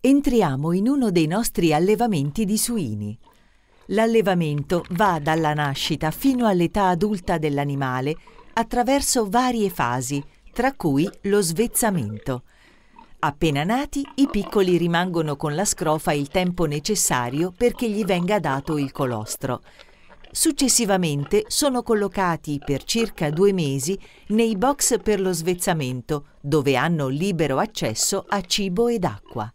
entriamo in uno dei nostri allevamenti di suini. L'allevamento va dalla nascita fino all'età adulta dell'animale attraverso varie fasi, tra cui lo svezzamento. Appena nati, i piccoli rimangono con la scrofa il tempo necessario perché gli venga dato il colostro. Successivamente sono collocati per circa due mesi nei box per lo svezzamento, dove hanno libero accesso a cibo ed acqua.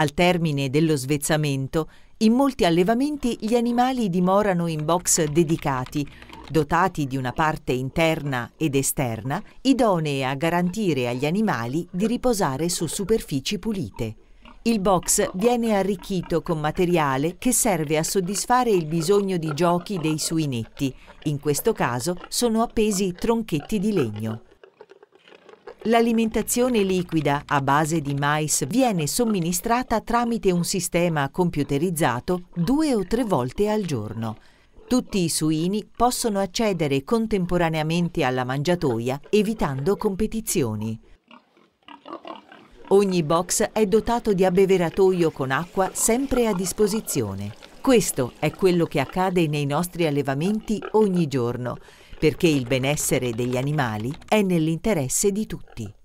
Al termine dello svezzamento, in molti allevamenti gli animali dimorano in box dedicati, dotati di una parte interna ed esterna, idonee a garantire agli animali di riposare su superfici pulite. Il box viene arricchito con materiale che serve a soddisfare il bisogno di giochi dei suinetti, in questo caso sono appesi tronchetti di legno. L'alimentazione liquida a base di mais viene somministrata tramite un sistema computerizzato due o tre volte al giorno. Tutti i suini possono accedere contemporaneamente alla mangiatoia evitando competizioni. Ogni box è dotato di abbeveratoio con acqua sempre a disposizione. Questo è quello che accade nei nostri allevamenti ogni giorno perché il benessere degli animali è nell'interesse di tutti.